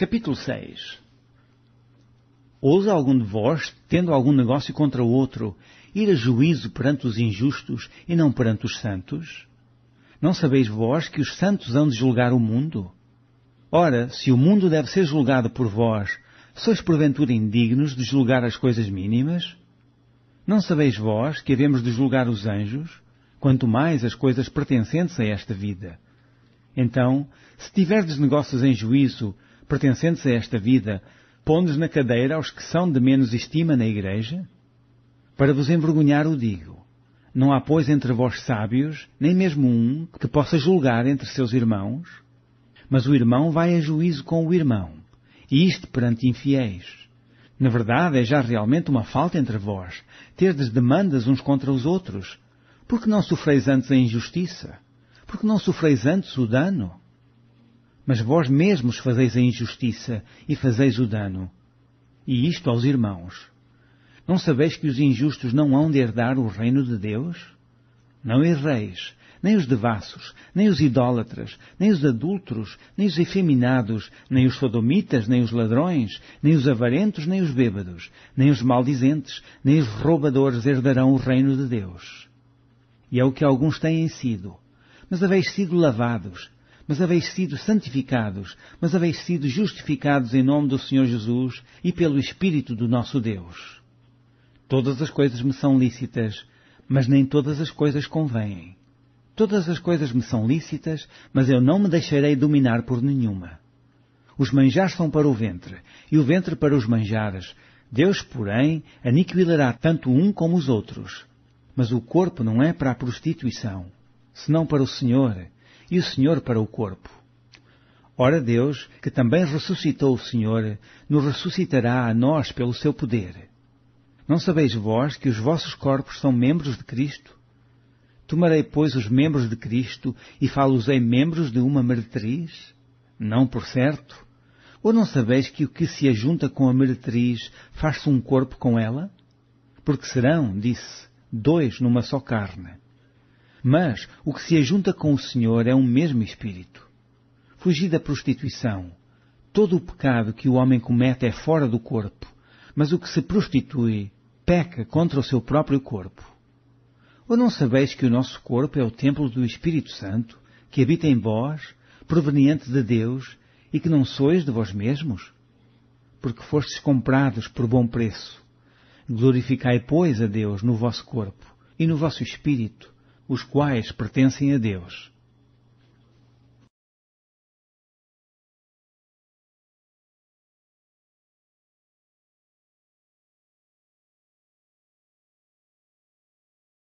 Capítulo 6 Ousa algum de vós, tendo algum negócio contra o outro, ir a juízo perante os injustos e não perante os santos? Não sabeis vós que os santos hão de julgar o mundo? Ora, se o mundo deve ser julgado por vós, sois porventura indignos de julgar as coisas mínimas? Não sabeis vós que havemos de julgar os anjos, quanto mais as coisas pertencentes a esta vida? Então, se tiverdes negócios em juízo, pertencentes a esta vida, pondes na cadeira aos que são de menos estima na igreja? Para vos envergonhar o digo. Não há, pois, entre vós sábios, nem mesmo um, que possa julgar entre seus irmãos? Mas o irmão vai a juízo com o irmão, e isto perante infiéis. Na verdade, é já realmente uma falta entre vós, terdes demandas uns contra os outros. Porque não sofreis antes a injustiça? Porque não sofreis antes o dano? mas vós mesmos fazeis a injustiça e fazeis o dano. E isto aos irmãos. Não sabeis que os injustos não hão de herdar o reino de Deus? Não erreis, nem os devassos, nem os idólatras, nem os adúlteros, nem os efeminados, nem os sodomitas, nem os ladrões, nem os avarentos, nem os bêbados, nem os maldizentes, nem os roubadores herdarão o reino de Deus. E é o que alguns têm sido. Mas haveis sido lavados, mas haveis sido santificados, mas haveis sido justificados em nome do Senhor Jesus e pelo Espírito do nosso Deus. Todas as coisas me são lícitas, mas nem todas as coisas convêm. Todas as coisas me são lícitas, mas eu não me deixarei dominar por nenhuma. Os manjares são para o ventre, e o ventre para os manjares. Deus, porém, aniquilará tanto um como os outros. Mas o corpo não é para a prostituição, senão para o Senhor, e o Senhor para o corpo. Ora, Deus, que também ressuscitou o Senhor, nos ressuscitará a nós pelo seu poder. Não sabeis vós que os vossos corpos são membros de Cristo? Tomarei, pois, os membros de Cristo e falo os em membros de uma meretriz? Não, por certo. Ou não sabeis que o que se ajunta com a meretriz faz-se um corpo com ela? Porque serão, disse, dois numa só carne. Mas o que se ajunta com o Senhor é um mesmo espírito. Fugi da prostituição. Todo o pecado que o homem comete é fora do corpo, mas o que se prostitui peca contra o seu próprio corpo. Ou não sabeis que o nosso corpo é o templo do Espírito Santo, que habita em vós, proveniente de Deus, e que não sois de vós mesmos? Porque fostes comprados por bom preço. Glorificai, pois, a Deus no vosso corpo e no vosso espírito, os quais pertencem a Deus.